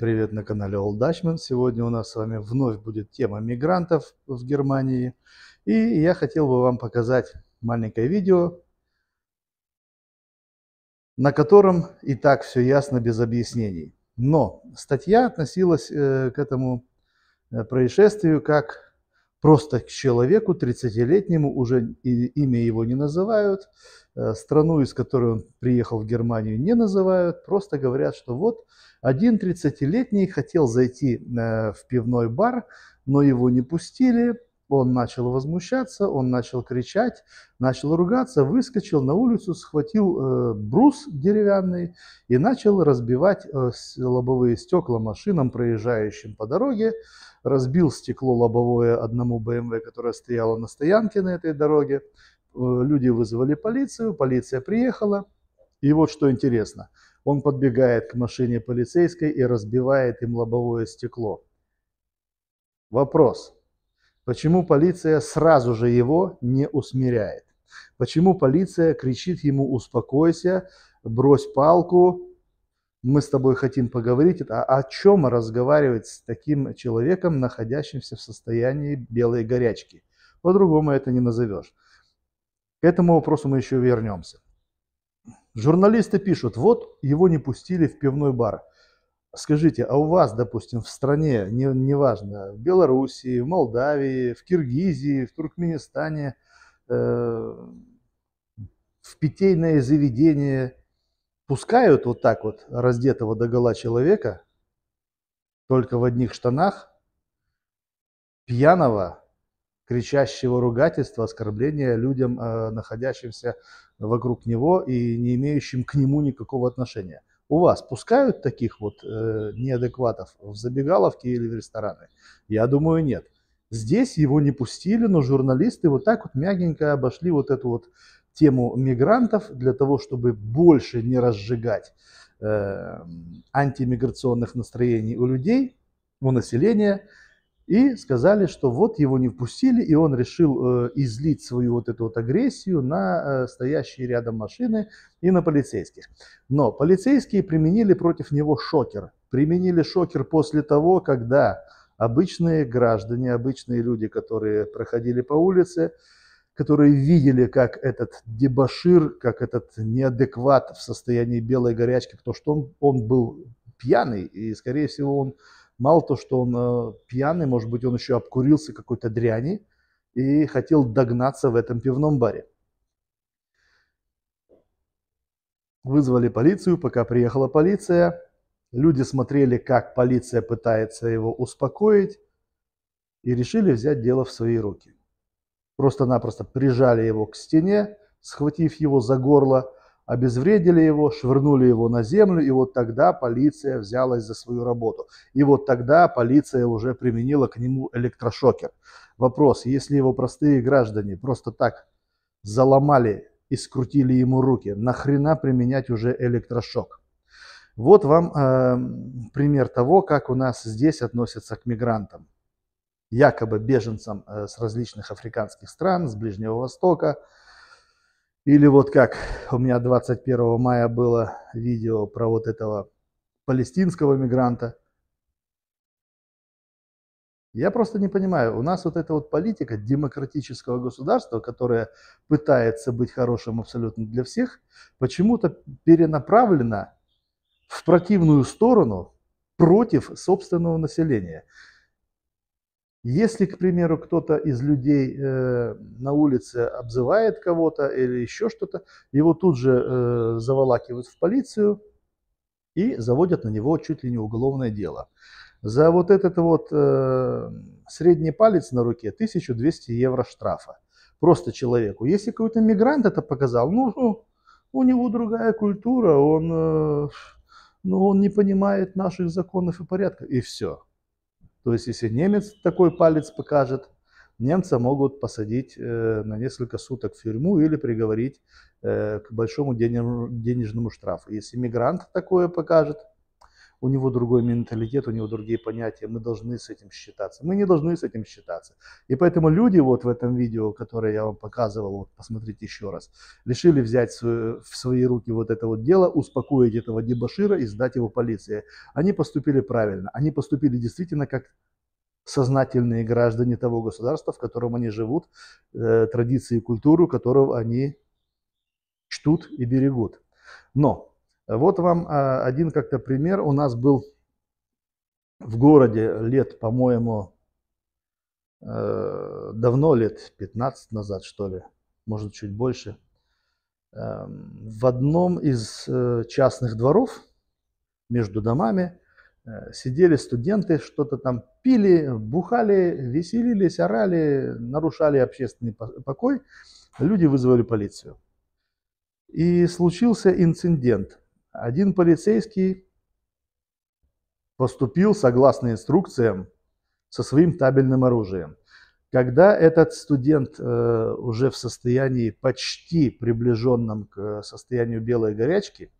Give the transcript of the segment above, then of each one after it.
привет на канале Old Dutchman. Сегодня у нас с вами вновь будет тема мигрантов в Германии. И я хотел бы вам показать маленькое видео, на котором и так все ясно без объяснений. Но статья относилась э, к этому э, происшествию как просто к человеку, 30-летнему, уже имя его не называют, э, страну, из которой он приехал в Германию, не называют, просто говорят, что вот один 30-летний хотел зайти э, в пивной бар, но его не пустили, он начал возмущаться, он начал кричать, начал ругаться, выскочил на улицу, схватил э, брус деревянный и начал разбивать э, лобовые стекла машинам, проезжающим по дороге разбил стекло лобовое одному БМВ, которое стояло на стоянке на этой дороге. Э, люди вызвали полицию, полиция приехала. И вот что интересно, он подбегает к машине полицейской и разбивает им лобовое стекло. Вопрос, почему полиция сразу же его не усмиряет? Почему полиция кричит ему «успокойся», «брось палку», мы с тобой хотим поговорить, а о чем разговаривать с таким человеком, находящимся в состоянии белой горячки. По-другому это не назовешь. К этому вопросу мы еще вернемся. Журналисты пишут, вот его не пустили в пивной бар. Скажите, а у вас, допустим, в стране, неважно, не, важно, в Белоруссии, в Молдавии, в Киргизии, в Туркменистане, э, в питейное заведение – пускают вот так вот раздетого до гола человека, только в одних штанах, пьяного, кричащего ругательства, оскорбления людям, э, находящимся вокруг него и не имеющим к нему никакого отношения. У вас пускают таких вот э, неадекватов в забегаловки или в рестораны? Я думаю, нет. Здесь его не пустили, но журналисты вот так вот мягенько обошли вот эту вот тему мигрантов для того, чтобы больше не разжигать э, антимиграционных настроений у людей, у населения. И сказали, что вот его не впустили, и он решил э, излить свою вот эту вот агрессию на э, стоящие рядом машины и на полицейских. Но полицейские применили против него шокер. Применили шокер после того, когда обычные граждане, обычные люди, которые проходили по улице, которые видели, как этот дебашир, как этот неадекват в состоянии белой горячки, потому что он, он был пьяный, и, скорее всего, он мало то, что он э, пьяный, может быть, он еще обкурился какой-то дряни и хотел догнаться в этом пивном баре. Вызвали полицию, пока приехала полиция. Люди смотрели, как полиция пытается его успокоить, и решили взять дело в свои руки просто-напросто прижали его к стене, схватив его за горло, обезвредили его, швырнули его на землю, и вот тогда полиция взялась за свою работу. И вот тогда полиция уже применила к нему электрошокер. Вопрос, если его простые граждане просто так заломали и скрутили ему руки, нахрена применять уже электрошок? Вот вам э, пример того, как у нас здесь относятся к мигрантам якобы беженцам э, с различных африканских стран, с Ближнего Востока. Или вот как у меня 21 мая было видео про вот этого палестинского мигранта. Я просто не понимаю, у нас вот эта вот политика демократического государства, которое пытается быть хорошим абсолютно для всех, почему-то перенаправлена в противную сторону против собственного населения. Если, к примеру, кто-то из людей э, на улице обзывает кого-то или еще что-то, его тут же э, заволакивают в полицию и заводят на него чуть ли не уголовное дело. За вот этот вот э, средний палец на руке 1200 евро штрафа. Просто человеку. Если какой-то мигрант это показал, ну, ну, у него другая культура, он, э, ну, он не понимает наших законов и порядков, и все. То есть, если немец такой палец покажет, немца могут посадить э, на несколько суток в тюрьму или приговорить э, к большому денежному штрафу. Если мигрант такое покажет, у него другой менталитет, у него другие понятия, мы должны с этим считаться. Мы не должны с этим считаться. И поэтому люди вот в этом видео, которое я вам показывал, вот посмотрите еще раз, решили взять в свои руки вот это вот дело, успокоить этого дебашира и сдать его полиции. Они поступили правильно, они поступили действительно как сознательные граждане того государства, в котором они живут, э, традиции и культуру которую они чтут и берегут. Но вот вам а, один как-то пример. У нас был в городе лет, по-моему, э, давно, лет 15 назад, что ли, может, чуть больше, эм, в одном из э, частных дворов между домами э, сидели студенты, что-то там пили, бухали, веселились, орали, нарушали общественный покой. Люди вызвали полицию. И случился инцидент. Один полицейский поступил, согласно инструкциям, со своим табельным оружием. Когда этот студент э, уже в состоянии почти приближенном к э, состоянию белой горячки,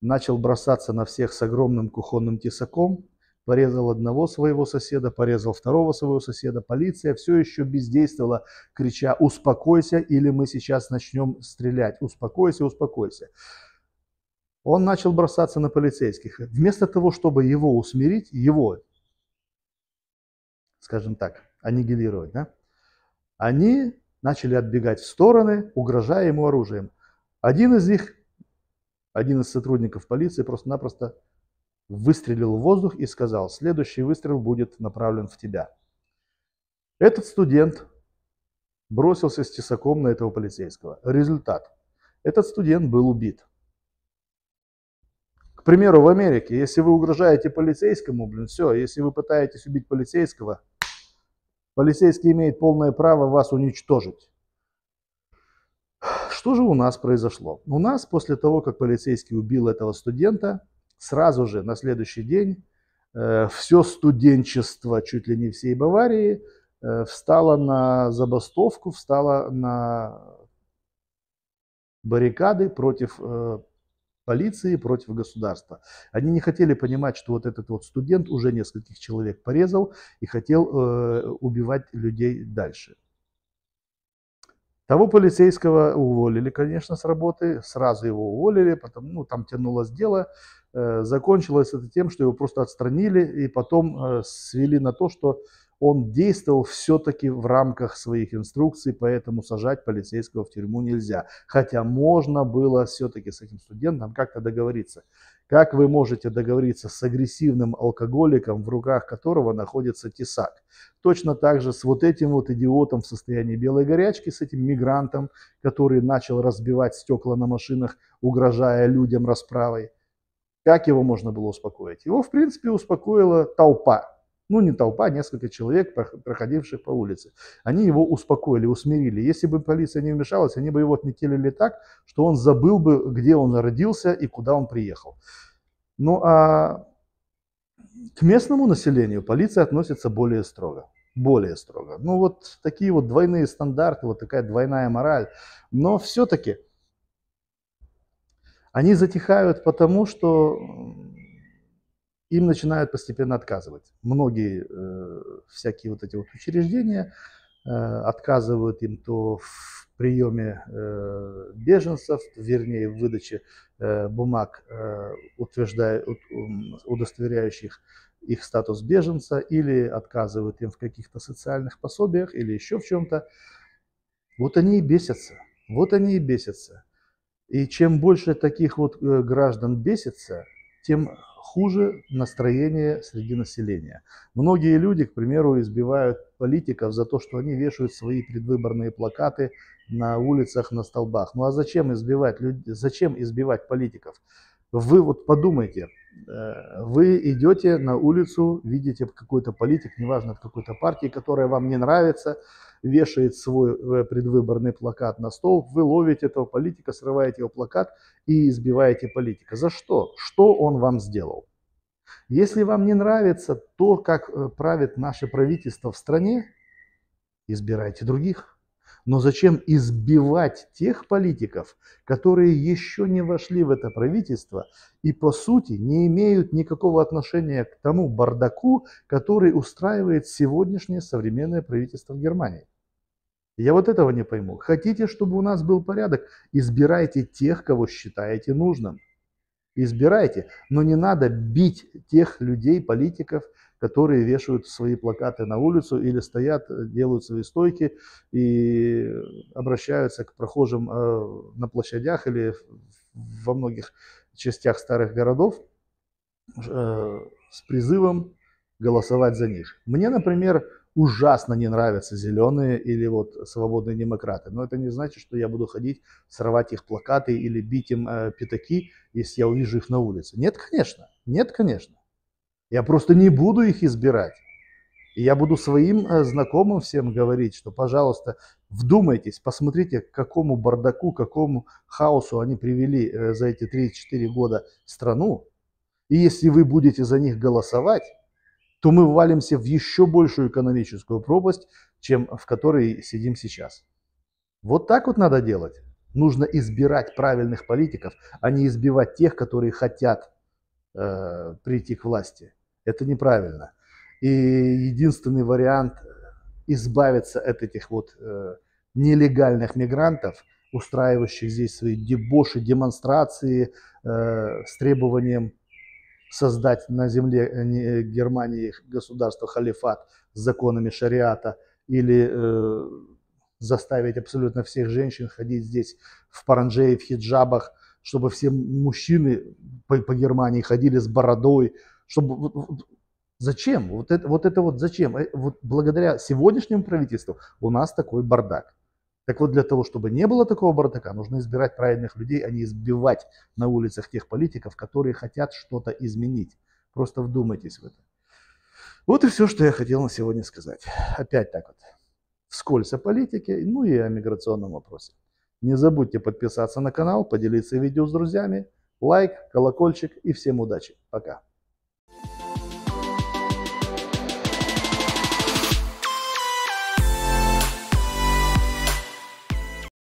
начал бросаться на всех с огромным кухонным тесаком, порезал одного своего соседа, порезал второго своего соседа. Полиция все еще бездействовала, крича «Успокойся, или мы сейчас начнем стрелять! Успокойся, успокойся!» он начал бросаться на полицейских. Вместо того, чтобы его усмирить, его, скажем так, аннигилировать, да, они начали отбегать в стороны, угрожая ему оружием. Один из них, один из сотрудников полиции просто-напросто выстрелил в воздух и сказал, следующий выстрел будет направлен в тебя. Этот студент бросился с тесаком на этого полицейского. Результат. Этот студент был убит примеру, в Америке, если вы угрожаете полицейскому, блин, все, если вы пытаетесь убить полицейского, полицейский имеет полное право вас уничтожить. Что же у нас произошло? У нас после того, как полицейский убил этого студента, сразу же на следующий день э, все студенчество чуть ли не всей Баварии э, встало на забастовку, встало на баррикады против э, полиции против государства. Они не хотели понимать, что вот этот вот студент уже нескольких человек порезал и хотел э, убивать людей дальше. Того полицейского уволили, конечно, с работы, сразу его уволили, потом ну, там тянулось дело. Э, закончилось это тем, что его просто отстранили и потом э, свели на то, что он действовал все-таки в рамках своих инструкций, поэтому сажать полицейского в тюрьму нельзя. Хотя можно было все-таки с этим студентом как-то договориться. Как вы можете договориться с агрессивным алкоголиком, в руках которого находится тесак? Точно так же с вот этим вот идиотом в состоянии белой горячки, с этим мигрантом, который начал разбивать стекла на машинах, угрожая людям расправой. Как его можно было успокоить? Его, в принципе, успокоила толпа, ну, не толпа, а несколько человек, проходивших по улице. Они его успокоили, усмирили. Если бы полиция не вмешалась, они бы его отметили так, что он забыл бы, где он родился и куда он приехал. Ну, а к местному населению полиция относится более строго. Более строго. Ну, вот такие вот двойные стандарты, вот такая двойная мораль. Но все-таки они затихают потому, что им начинают постепенно отказывать. Многие э, всякие вот эти вот учреждения э, отказывают им то в приеме э, беженцев, вернее в выдаче э, бумаг, э, утверждая, удостоверяющих их статус беженца, или отказывают им в каких-то социальных пособиях, или еще в чем-то. Вот они и бесятся, вот они и бесятся. И чем больше таких вот э, граждан бесится, тем хуже настроение среди населения. Многие люди, к примеру, избивают политиков за то, что они вешают свои предвыборные плакаты на улицах, на столбах. Ну а зачем избивать, люд... зачем избивать политиков? Вы вот подумайте, э, вы идете на улицу, видите какой-то политик, неважно от какой-то партии, которая вам не нравится, вешает свой э, предвыборный плакат на стол, вы ловите этого политика, срываете его плакат и избиваете политика. За что? Что он вам сделал? Если вам не нравится то, как э, правит наше правительство в стране, избирайте других. Но зачем избивать тех политиков, которые еще не вошли в это правительство и по сути не имеют никакого отношения к тому бардаку, который устраивает сегодняшнее современное правительство в Германии? Я вот этого не пойму. Хотите, чтобы у нас был порядок? Избирайте тех, кого считаете нужным. Избирайте, но не надо бить тех людей, политиков, которые вешают свои плакаты на улицу или стоят, э, делают свои стойки и обращаются к прохожим э, на площадях или во многих частях старых городов э, с призывом голосовать за них. Мне, например, ужасно не нравятся зеленые или вот свободные демократы. Но это не значит, что я буду ходить, срывать их плакаты или бить им э, пятаки, если я увижу их на улице. Нет, конечно. Нет, конечно. Я просто не буду их избирать. И я буду своим э, знакомым всем говорить, что, пожалуйста, вдумайтесь, посмотрите, к какому бардаку, к какому хаосу они привели э, за эти 34 года страну. И если вы будете за них голосовать, то мы ввалимся в еще большую экономическую пропасть, чем в которой сидим сейчас. Вот так вот надо делать. Нужно избирать правильных политиков, а не избивать тех, которые хотят э, прийти к власти. Это неправильно. И единственный вариант избавиться от этих вот э, нелегальных мигрантов, устраивающих здесь свои дебоши, демонстрации э, с требованием создать на земле э, э, Германии государство халифат с законами шариата или э, заставить абсолютно всех женщин ходить здесь в паранже и в хиджабах, чтобы все мужчины по, по Германии ходили с бородой, чтобы вот зачем? Вот это вот, это вот зачем? Э, вот благодаря сегодняшнему правительству у нас такой бардак. Так вот, для того, чтобы не было такого бардака, нужно избирать правильных людей, а не избивать на улицах тех политиков, которые хотят что-то изменить. Просто вдумайтесь в это. Вот и все, что я хотел на сегодня сказать. Опять так вот. Вскользь о политике, ну и о миграционном вопросе. Не забудьте подписаться на канал, поделиться видео с друзьями, лайк, колокольчик и всем удачи. Пока.